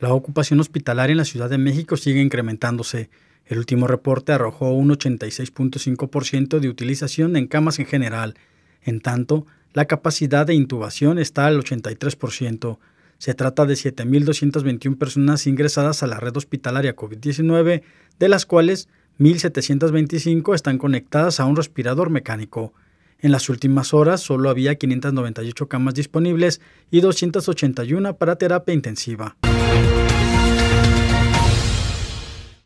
La ocupación hospitalaria en la Ciudad de México sigue incrementándose. El último reporte arrojó un 86.5% de utilización en camas en general. En tanto, la capacidad de intubación está al 83%. Se trata de 7.221 personas ingresadas a la red hospitalaria COVID-19, de las cuales 1.725 están conectadas a un respirador mecánico. En las últimas horas solo había 598 camas disponibles y 281 para terapia intensiva.